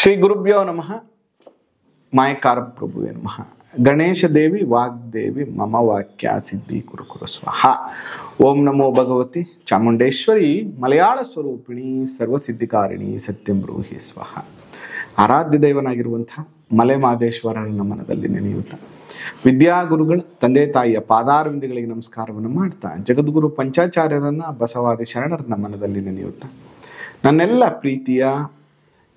ಶ್ರೀ ಗುರುಭ್ಯೋ ನಮಃ ಮಾಯಕಾರ ಪ್ರಭುವೇ ನಮಃ ಗಣೇಶ ದೇವಿ ವಾಗ್ದೇವಿ ಮಮ ವಾಕ್ಯ ಸಿದ್ಧಿ ಗುರುಕುಲ ಸ್ವಹ ಓಂ ನಮೋ ಭಗವತಿ ಚಾಮುಂಡೇಶ್ವರಿ ಮಲಯಾಳ ಸ್ವರೂಪಿಣಿ ಸರ್ವಸಿದ್ಧಿಕಾರಿಣಿ ಸತ್ಯಂ ಬ್ರೂಹಿ ಸ್ವಹ ಆರಾಧ್ಯ ದೈವನಾಗಿರುವಂಥ ಮಲೆಮಾದೇಶ್ವರನ ಮನದಲ್ಲಿ ನೆನೆಯುತ್ತ ವಿದ್ಯಾಗುರುಗಳ ತಂದೆ ತಾಯಿಯ ಪಾದಾರವಿಂದಗಳಿಗೆ ನಮಸ್ಕಾರವನ್ನು ಮಾಡ್ತಾ ಜಗದ್ಗುರು ಪಂಚಾಚಾರ್ಯರನ್ನ ಬಸವಾದಿ ಶರಣರನ್ನ ಮನದಲ್ಲಿ ನೆನೆಯುತ್ತ ನನ್ನೆಲ್ಲ ಪ್ರೀತಿಯ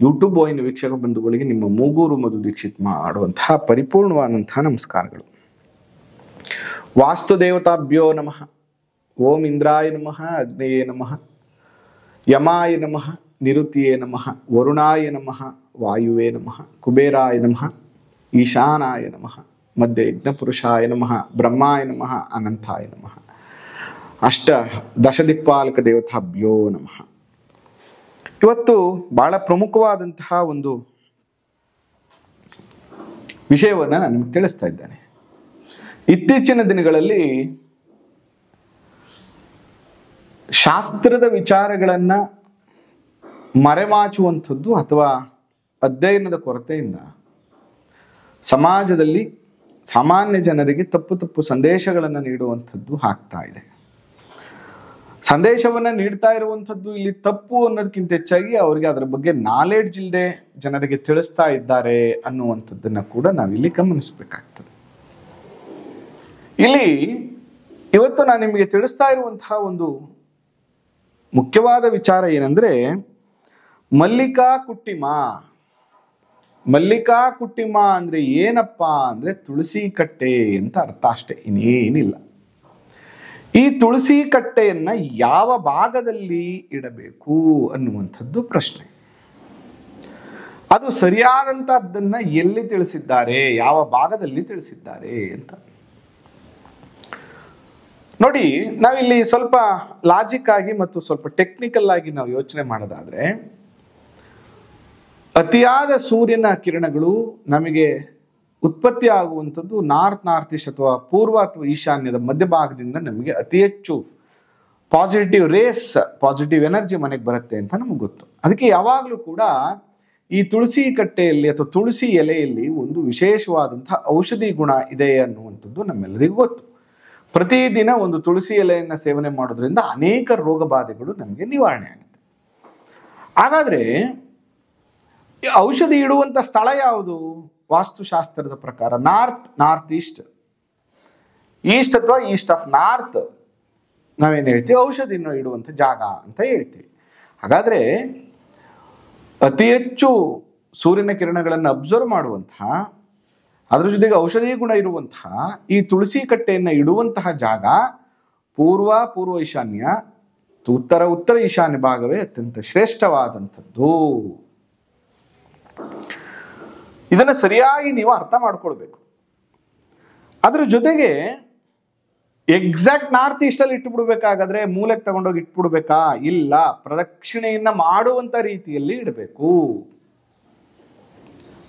ಯೂಟ್ಯೂಬ್ ವಾಹಿನಿ ವೀಕ್ಷಕ ಬಂಧುಗಳಿಗೆ ನಿಮ್ಮ ಮೂಗೂರು ಮಧು ದೀಕ್ಷಿತ್ ಮಾಡುವಂತಹ ಪರಿಪೂರ್ಣವಾದಂತಹ ನಮಸ್ಕಾರಗಳು ವಾಸ್ತುದೇವತಾಭ್ಯೋ ನಮಃ ಓಂ ಇಂದ್ರಾಯ ನಮಃ ಅಗ್ನೇಯೇ ನಮಃ ಯಮಾಯ ನಮಃ ನಿರುತಿಯೇ ನಮಃ ವರುಣಾಯ ನಮಃ ವಾಯುವೇ ನಮಃ ಕುಬೇರಾಯ ನಮಃ ಈಶಾನಾಯ ನಮಃ ಮಧ್ಯ ಯಜ್ಞಪುರುಷಾಯ ನಮಃ ಬ್ರಹ್ಮಾಯ ನಮಃ ಅನಂತಾಯ ನಮಃ ಅಷ್ಟ ದಶದಿಕ್ಪಾಲಕ ದೇವತಾಭ್ಯೋ ನಮಃ ಇವತ್ತು ಬಹಳ ಪ್ರಮುಖವಾದಂತಹ ಒಂದು ವಿಷಯವನ್ನು ನಾನು ನಿಮಗೆ ತಿಳಿಸ್ತಾ ಇದ್ದೇನೆ ಇತ್ತೀಚಿನ ದಿನಗಳಲ್ಲಿ ಶಾಸ್ತ್ರದ ವಿಚಾರಗಳನ್ನು ಮರೆಮಾಚುವಂಥದ್ದು ಅಥವಾ ಅಧ್ಯಯನದ ಕೊರತೆಯಿಂದ ಸಮಾಜದಲ್ಲಿ ಸಾಮಾನ್ಯ ಜನರಿಗೆ ತಪ್ಪು ತಪ್ಪು ಸಂದೇಶಗಳನ್ನು ನೀಡುವಂಥದ್ದು ಆಗ್ತಾ ಇದೆ ಸಂದೇಶವನ್ನ ನೀಡ್ತಾ ಇರುವಂಥದ್ದು ಇಲ್ಲಿ ತಪ್ಪು ಅನ್ನೋದಕ್ಕಿಂತ ಹೆಚ್ಚಾಗಿ ಅವರಿಗೆ ಅದರ ಬಗ್ಗೆ ನಾಲೆಡ್ಜ್ ಇಲ್ಲದೆ ಜನರಿಗೆ ತಿಳಿಸ್ತಾ ಇದ್ದಾರೆ ಅನ್ನುವಂಥದ್ದನ್ನ ಕೂಡ ನಾವಿಲ್ಲಿ ಗಮನಿಸಬೇಕಾಗ್ತದೆ ಇಲ್ಲಿ ಇವತ್ತು ನಾನು ನಿಮಗೆ ತಿಳಿಸ್ತಾ ಇರುವಂತಹ ಒಂದು ಮುಖ್ಯವಾದ ವಿಚಾರ ಏನಂದ್ರೆ ಮಲ್ಲಿಕಾ ಕುಟ್ಟಿಮ ಮಲ್ಲಿಕಾ ಕುಟ್ಟಿಮ ಅಂದ್ರೆ ಏನಪ್ಪಾ ಅಂದ್ರೆ ತುಳಸಿ ಕಟ್ಟೆ ಅಂತ ಅರ್ಥ ಅಷ್ಟೇ ಇನ್ನೇನಿಲ್ಲ ಈ ತುಳಸಿ ಕಟ್ಟೆಯನ್ನ ಯಾವ ಭಾಗದಲ್ಲಿ ಇಡಬೇಕು ಅನ್ನುವಂಥದ್ದು ಪ್ರಶ್ನೆ ಅದು ಸರಿಯಾದಂತಹದ್ದನ್ನ ಎಲ್ಲಿ ತಿಳಿಸಿದ್ದಾರೆ ಯಾವ ಭಾಗದಲ್ಲಿ ತಿಳಿಸಿದ್ದಾರೆ ಅಂತ ನೋಡಿ ನಾವಿಲ್ಲಿ ಸ್ವಲ್ಪ ಲಾಜಿಕ್ ಆಗಿ ಮತ್ತು ಸ್ವಲ್ಪ ಟೆಕ್ನಿಕಲ್ ಆಗಿ ನಾವು ಯೋಚನೆ ಮಾಡೋದಾದ್ರೆ ಅತಿಯಾದ ಸೂರ್ಯನ ಕಿರಣಗಳು ನಮಗೆ ಉತ್ಪತ್ತಿ ಆಗುವಂಥದ್ದು ನಾರ್ತ್ ನಾರ್ತ್ ಈಸ್ಟ್ ಅಥವಾ ಪೂರ್ವ ಅಥವಾ ಈಶಾನ್ಯದ ಮಧ್ಯಭಾಗದಿಂದ ನಮಗೆ ಅತಿ ಹೆಚ್ಚು ಪಾಸಿಟಿವ್ ರೇಸ್ ಪಾಸಿಟಿವ್ ಎನರ್ಜಿ ಮನೆಗೆ ಬರುತ್ತೆ ಅಂತ ನಮ್ಗೆ ಗೊತ್ತು ಅದಕ್ಕೆ ಯಾವಾಗಲೂ ಕೂಡ ಈ ತುಳಸಿ ಕಟ್ಟೆಯಲ್ಲಿ ಅಥವಾ ತುಳಸಿ ಎಲೆಯಲ್ಲಿ ಒಂದು ವಿಶೇಷವಾದಂತಹ ಔಷಧಿ ಗುಣ ಇದೆ ಅನ್ನುವಂಥದ್ದು ನಮ್ಮೆಲ್ಲರಿಗೂ ಗೊತ್ತು ಪ್ರತಿದಿನ ಒಂದು ತುಳಸಿ ಎಲೆಯನ್ನು ಸೇವನೆ ಮಾಡೋದ್ರಿಂದ ಅನೇಕ ರೋಗ ಬಾಧೆಗಳು ನಮಗೆ ನಿವಾರಣೆ ಆಗುತ್ತೆ ಹಾಗಾದರೆ ಔಷಧಿ ಇಡುವಂಥ ಸ್ಥಳ ಯಾವುದು ವಾಸ್ತುಶಾಸ್ತ್ರದ ಪ್ರಕಾರ ನಾರ್ತ್ ನಾರ್ತ್ ಈಸ್ಟ್ ಈಸ್ಟ್ ಅಥವಾ ಈಸ್ಟ್ ಆಫ್ ನಾರ್ತ್ ನಾವೇನು ಹೇಳ್ತೀವಿ ಔಷಧಿಯನ್ನು ಇಡುವಂಥ ಜಾಗ ಅಂತ ಹೇಳ್ತೀವಿ ಹಾಗಾದರೆ ಅತಿ ಹೆಚ್ಚು ಸೂರ್ಯನ ಕಿರಣಗಳನ್ನು ಅಬ್ಸರ್ವ್ ಮಾಡುವಂತಹ ಅದರ ಜೊತೆಗೆ ಔಷಧಿ ಗುಣ ಇರುವಂತಹ ಈ ತುಳಸಿ ಕಟ್ಟೆಯನ್ನು ಇಡುವಂತಹ ಜಾಗ ಪೂರ್ವ ಪೂರ್ವ ಈಶಾನ್ಯ ಉತ್ತರ ಉತ್ತರ ಈಶಾನ್ಯ ಭಾಗವೇ ಅತ್ಯಂತ ಶ್ರೇಷ್ಠವಾದಂಥದ್ದು ಇದನ್ನು ಸರಿಯಾಗಿ ನೀವು ಅರ್ಥ ಮಾಡ್ಕೊಳ್ಬೇಕು ಅದರ ಜೊತೆಗೆ ಎಕ್ಸಾಕ್ಟ್ ನಾರ್ತ್ ಈಸ್ಟಲ್ಲಿ ಇಟ್ಬಿಡ್ಬೇಕಾಗಾದ್ರೆ ಮೂಲಕ್ಕೆ ತಗೊಂಡೋಗಿ ಇಟ್ಬಿಡ್ಬೇಕಾ ಇಲ್ಲ ಪ್ರದಕ್ಷಿಣೆಯನ್ನ ಮಾಡುವಂತ ರೀತಿಯಲ್ಲಿ ಇಡಬೇಕು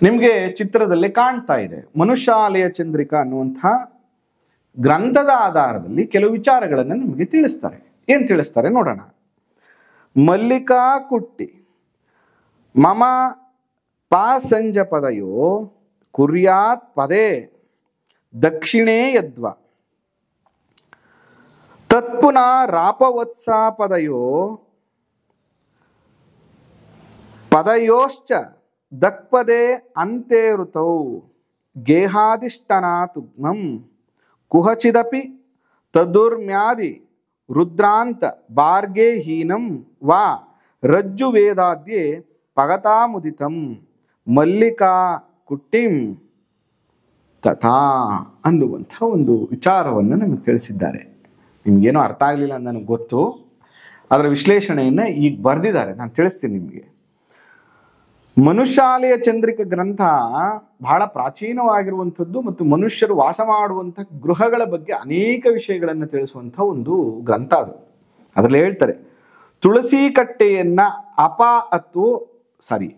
ನಿಮಗೆ ಚಿತ್ರದಲ್ಲಿ ಕಾಣ್ತಾ ಇದೆ ಮನುಷ್ಯಾಲಯ ಚಂದ್ರಿಕಾ ಅನ್ನುವಂಥ ಗ್ರಂಥದ ಆಧಾರದಲ್ಲಿ ಕೆಲವು ವಿಚಾರಗಳನ್ನು ನಿಮಗೆ ತಿಳಿಸ್ತಾರೆ ಏನು ತಿಳಿಸ್ತಾರೆ ನೋಡೋಣ ಮಲ್ಲಿಕಾ ಕುಟ್ಟಿ ಮಮ ಪಾಸಂಜ ಪದಯೋ ಕುರ್ಯಾತ್ ಪದೇ ದಕ್ಷಿಣೇ ಯದ್ವ ತತ್ಪುನ ರಾಪವತ್ಸಾ ಪದಯೋ ಪದಯೋಶ್ಚ ದಕ್ಪದೇ ಅಂತೆ ಋತೌ ಗೇಹಾದಿಷ್ಟನಾತುಗ್ನಂ ಕುಹಚಿದಪಿ ತದುರ್ಮ್ಯಾದಿ ರುದ್ರಾಂತ ಬಾರ್ಗೇಹೀನಂ ವಾ ಪಗತಾಮುದಿತಂ ಮಲ್ಲಿಕಾ ಕುಟ್ಟಿಂ ತಥಾ ಅನ್ನುವಂಥ ಒಂದು ವಿಚಾರವನ್ನು ನಮಗೆ ತಿಳಿಸಿದ್ದಾರೆ ನಿಮಗೇನು ಅರ್ಥ ಆಗಲಿಲ್ಲ ನನಗೆ ಗೊತ್ತು ಅದರ ವಿಶ್ಲೇಷಣೆಯನ್ನು ಈಗ ಬರೆದಿದ್ದಾರೆ ನಾನು ತಿಳಿಸ್ತೀನಿ ನಿಮಗೆ ಮನುಷ್ಯಾಲಯ ಚಂದ್ರಿಕ ಗ್ರಂಥ ಬಹಳ ಪ್ರಾಚೀನವಾಗಿರುವಂಥದ್ದು ಮತ್ತು ಮನುಷ್ಯರು ವಾಸ ಮಾಡುವಂಥ ಗೃಹಗಳ ಬಗ್ಗೆ ಅನೇಕ ವಿಷಯಗಳನ್ನು ತಿಳಿಸುವಂಥ ಒಂದು ಗ್ರಂಥ ಅದು ಅದರಲ್ಲಿ ಹೇಳ್ತಾರೆ ತುಳಸಿ ಕಟ್ಟೆಯನ್ನ ಅಪ ಅತ್ತು ಸಾರಿ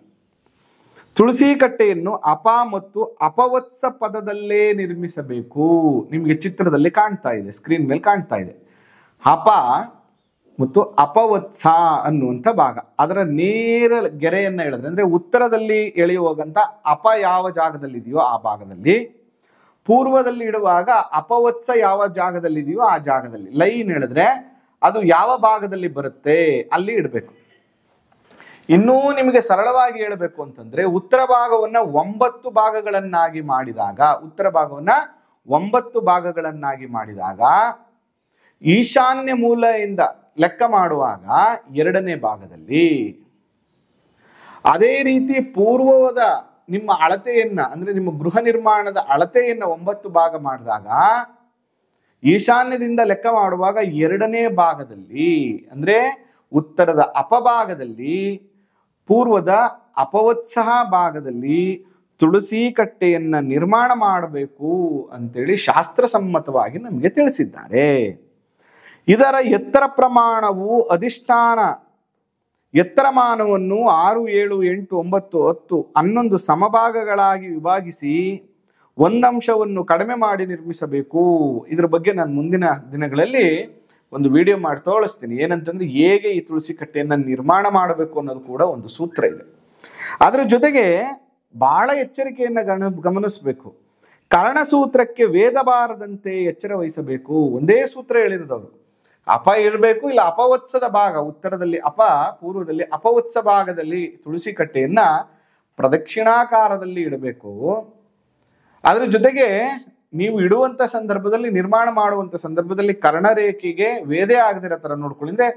ತುಳಸಿ ಕಟ್ಟೆಯನ್ನು ಅಪ ಮತ್ತು ಅಪವತ್ಸ ಪದದಲ್ಲೇ ನಿರ್ಮಿಸಬೇಕು ನಿಮಗೆ ಚಿತ್ರದಲ್ಲಿ ಕಾಣ್ತಾ ಇದೆ ಸ್ಕ್ರೀನ್ ಮೇಲೆ ಕಾಣ್ತಾ ಇದೆ ಅಪ ಮತ್ತು ಅಪವತ್ಸ ಅನ್ನುವಂಥ ಭಾಗ ಅದರ ನೇರ ಗೆರೆಯನ್ನು ಹೇಳಿದ್ರೆ ಅಂದರೆ ಉತ್ತರದಲ್ಲಿ ಎಳೆಯುವಾಗಂತ ಅಪ ಯಾವ ಜಾಗದಲ್ಲಿ ಇದೆಯೋ ಆ ಭಾಗದಲ್ಲಿ ಪೂರ್ವದಲ್ಲಿ ಇಡುವಾಗ ಅಪವತ್ಸ ಯಾವ ಜಾಗದಲ್ಲಿ ಇದೆಯೋ ಆ ಜಾಗದಲ್ಲಿ ಲೈನ್ ಹೇಳಿದ್ರೆ ಅದು ಯಾವ ಭಾಗದಲ್ಲಿ ಬರುತ್ತೆ ಅಲ್ಲಿ ಇಡಬೇಕು ಇನ್ನೂ ನಿಮಗೆ ಸರಳವಾಗಿ ಹೇಳಬೇಕು ಅಂತಂದ್ರೆ ಉತ್ತರ ಭಾಗವನ್ನ ಒಂಬತ್ತು ಭಾಗಗಳನ್ನಾಗಿ ಮಾಡಿದಾಗ ಉತ್ತರ ಭಾಗವನ್ನ ಒಂಬತ್ತು ಭಾಗಗಳನ್ನಾಗಿ ಮಾಡಿದಾಗ ಈಶಾನ್ಯ ಮೂಲೆಯಿಂದ ಲೆಕ್ಕ ಮಾಡುವಾಗ ಎರಡನೇ ಭಾಗದಲ್ಲಿ ಅದೇ ರೀತಿ ಪೂರ್ವದ ನಿಮ್ಮ ಅಳತೆಯನ್ನ ಅಂದ್ರೆ ನಿಮ್ಮ ಗೃಹ ನಿರ್ಮಾಣದ ಅಳತೆಯನ್ನ ಒಂಬತ್ತು ಭಾಗ ಮಾಡಿದಾಗ ಈಶಾನ್ಯದಿಂದ ಲೆಕ್ಕ ಮಾಡುವಾಗ ಎರಡನೇ ಭಾಗದಲ್ಲಿ ಅಂದ್ರೆ ಉತ್ತರದ ಅಪಭಾಗದಲ್ಲಿ ಪೂರ್ವದ ಅಪವತ್ಸಹ ಭಾಗದಲ್ಲಿ ತುಳಸಿ ಕಟ್ಟೆಯನ್ನು ನಿರ್ಮಾಣ ಮಾಡಬೇಕು ಅಂತೇಳಿ ಶಾಸ್ತ್ರಸಮ್ಮತವಾಗಿ ನಮಗೆ ತಿಳಿಸಿದ್ದಾರೆ ಇದರ ಎತ್ತರ ಪ್ರಮಾಣವು ಅಧಿಷ್ಠಾನ ಎತ್ತರಮಾನವನ್ನು ಆರು ಏಳು ಎಂಟು ಒಂಬತ್ತು ಹತ್ತು ಹನ್ನೊಂದು ಸಮಭಾಗಗಳಾಗಿ ವಿಭಾಗಿಸಿ ಒಂದಂಶವನ್ನು ಕಡಿಮೆ ಮಾಡಿ ನಿರ್ಮಿಸಬೇಕು ಇದ್ರ ಬಗ್ಗೆ ನಾನು ಮುಂದಿನ ದಿನಗಳಲ್ಲಿ ಒಂದು ವಿಡಿಯೋ ಮಾಡಿ ತೋಳಿಸ್ತೀನಿ ಏನಂತಂದ್ರೆ ಹೇಗೆ ಈ ತುಳಸಿ ಕಟ್ಟೆಯನ್ನು ನಿರ್ಮಾಣ ಮಾಡಬೇಕು ಅನ್ನೋದು ಕೂಡ ಒಂದು ಸೂತ್ರ ಇದೆ ಅದರ ಜೊತೆಗೆ ಬಹಳ ಎಚ್ಚರಿಕೆಯನ್ನು ಗಣ ಗಮನಿಸಬೇಕು ಕರ್ಣಸೂತ್ರಕ್ಕೆ ವೇದ ಬಾರದಂತೆ ಎಚ್ಚರ ವಹಿಸಬೇಕು ಒಂದೇ ಸೂತ್ರ ಹೇಳಿರೋದವರು ಅಪ ಇರಬೇಕು ಇಲ್ಲ ಅಪವತ್ಸದ ಭಾಗ ಉತ್ತರದಲ್ಲಿ ಅಪ ಪೂರ್ವದಲ್ಲಿ ಅಪವತ್ಸ ಭಾಗದಲ್ಲಿ ತುಳಸಿ ಕಟ್ಟೆಯನ್ನ ಪ್ರದಕ್ಷಿಣಾಕಾರದಲ್ಲಿ ಇಡಬೇಕು ಅದರ ಜೊತೆಗೆ ನೀವು ಇಡುವಂತ ಸಂದರ್ಭದಲ್ಲಿ ನಿರ್ಮಾಣ ಮಾಡುವಂತ ಸಂದರ್ಭದಲ್ಲಿ ಕರ್ಣರೇಖೆಗೆ ವೇದೆ ಆಗದಿರೋ ತರ ನೋಡ್ಕೊಳ್ಳಿ ಅಂದ್ರೆ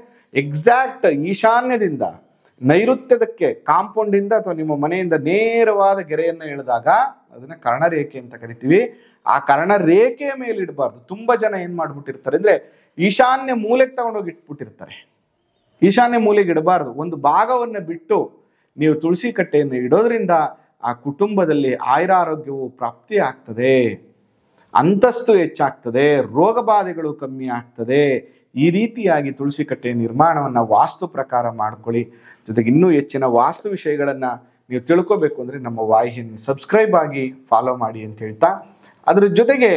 ಎಕ್ಸಾಕ್ಟ್ ಈಶಾನ್ಯದಿಂದ ನೈಋತ್ಯದಕ್ಕೆ ಕಾಂಪೌಂಡಿಂದ ಅಥವಾ ನಿಮ್ಮ ಮನೆಯಿಂದ ನೇರವಾದ ಗೆರೆಯನ್ನು ಎಳೆದಾಗ ಅದನ್ನ ಕರ್ಣರೇಖೆ ಅಂತ ಕರಿತೀವಿ ಆ ಕರ್ಣರೇಖೆಯ ಮೇಲೆ ಇಡಬಾರ್ದು ತುಂಬಾ ಜನ ಏನ್ ಮಾಡ್ಬಿಟ್ಟಿರ್ತಾರೆ ಅಂದ್ರೆ ಈಶಾನ್ಯ ಮೂಲೆಗೆ ತಗೊಂಡೋಗಿ ಇಟ್ಬಿಟ್ಟಿರ್ತಾರೆ ಈಶಾನ್ಯ ಮೂಲೆಗೆ ಇಡಬಾರ್ದು ಒಂದು ಭಾಗವನ್ನ ಬಿಟ್ಟು ನೀವು ತುಳಸಿ ಕಟ್ಟೆಯನ್ನು ಇಡೋದ್ರಿಂದ ಆ ಕುಟುಂಬದಲ್ಲಿ ಆಯುರಾರೋಗ್ಯವು ಪ್ರಾಪ್ತಿ ಆಗ್ತದೆ ಅಂತಸ್ತು ಹೆಚ್ಚಾಗ್ತದೆ ರೋಗ ಬಾಧೆಗಳು ಕಮ್ಮಿ ಆಗ್ತದೆ ಈ ರೀತಿಯಾಗಿ ತುಳಸಿ ಕಟ್ಟೆ ನಿರ್ಮಾಣವನ್ನು ವಾಸ್ತು ಪ್ರಕಾರ ಮಾಡ್ಕೊಳ್ಳಿ ಜೊತೆಗೆ ಇನ್ನೂ ಹೆಚ್ಚಿನ ವಾಸ್ತು ವಿಷಯಗಳನ್ನು ನೀವು ತಿಳ್ಕೊಬೇಕು ಅಂದರೆ ನಮ್ಮ ವಾಹಿನಿ ಸಬ್ಸ್ಕ್ರೈಬ್ ಆಗಿ ಫಾಲೋ ಮಾಡಿ ಅಂತ ಹೇಳ್ತಾ ಅದರ ಜೊತೆಗೆ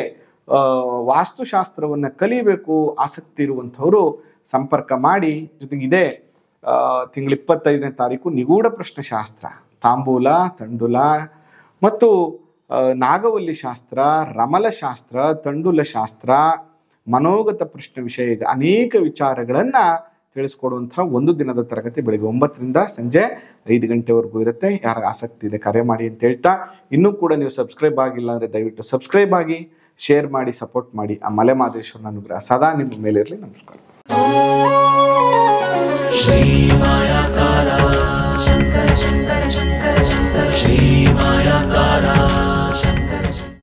ವಾಸ್ತುಶಾಸ್ತ್ರವನ್ನು ಕಲಿಬೇಕು ಆಸಕ್ತಿ ಇರುವಂಥವರು ಸಂಪರ್ಕ ಮಾಡಿ ಜೊತೆಗೆ ಇದೇ ತಿಂಗಳ ಇಪ್ಪತ್ತೈದನೇ ತಾರೀಕು ನಿಗೂಢ ಪ್ರಶ್ನೆಶಾಸ್ತ್ರ ತಾಂಬೂಲ ತಂಡುಲ ಮತ್ತು ನಾಗವಲ್ಲಿ ಶಾಸ್ತ್ರ ರಮಲ ಶಾಸ್ತ್ರ ತಂಡುಲ ಶಾಸ್ತ್ರ ಮನೋಗತ ಪ್ರಶ್ನೆ ವಿಷಯ ಅನೇಕ ವಿಚಾರಗಳನ್ನು ತಿಳಿಸ್ಕೊಡುವಂಥ ಒಂದು ದಿನದ ತರಗತಿ ಬೆಳಗ್ಗೆ ಒಂಬತ್ತರಿಂದ ಸಂಜೆ ಐದು ಗಂಟೆವರೆಗೂ ಇರುತ್ತೆ ಯಾರ ಆಸಕ್ತಿ ಇದೆ ಕರೆ ಮಾಡಿ ಅಂತ ಹೇಳ್ತಾ ಇನ್ನೂ ಕೂಡ ನೀವು ಸಬ್ಸ್ಕ್ರೈಬ್ ಆಗಿಲ್ಲ ಅಂದ್ರೆ ದಯವಿಟ್ಟು ಸಬ್ಸ್ಕ್ರೈಬ್ ಆಗಿ ಶೇರ್ ಮಾಡಿ ಸಪೋರ್ಟ್ ಮಾಡಿ ಆ ಮಲೆ ಮಾದೇಶ್ವರನ ಅನುಗ್ರಹ ಸದಾ ನಿಮ್ಮ ಮೇಲಿರಲಿ ನಮಸ್ಕಾರ ಶ್ರೀ